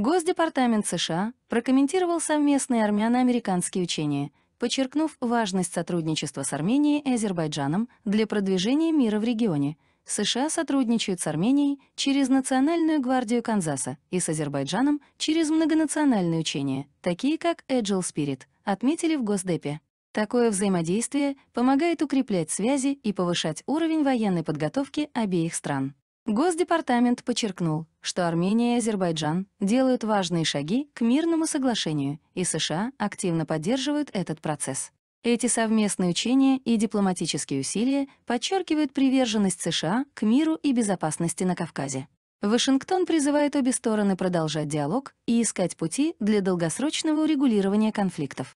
Госдепартамент США прокомментировал совместные армяно-американские учения, подчеркнув важность сотрудничества с Арменией и Азербайджаном для продвижения мира в регионе. США сотрудничают с Арменией через Национальную гвардию Канзаса и с Азербайджаном через многонациональные учения, такие как Agile Spirit, отметили в Госдепе. Такое взаимодействие помогает укреплять связи и повышать уровень военной подготовки обеих стран. Госдепартамент подчеркнул, что Армения и Азербайджан делают важные шаги к мирному соглашению, и США активно поддерживают этот процесс. Эти совместные учения и дипломатические усилия подчеркивают приверженность США к миру и безопасности на Кавказе. Вашингтон призывает обе стороны продолжать диалог и искать пути для долгосрочного урегулирования конфликтов.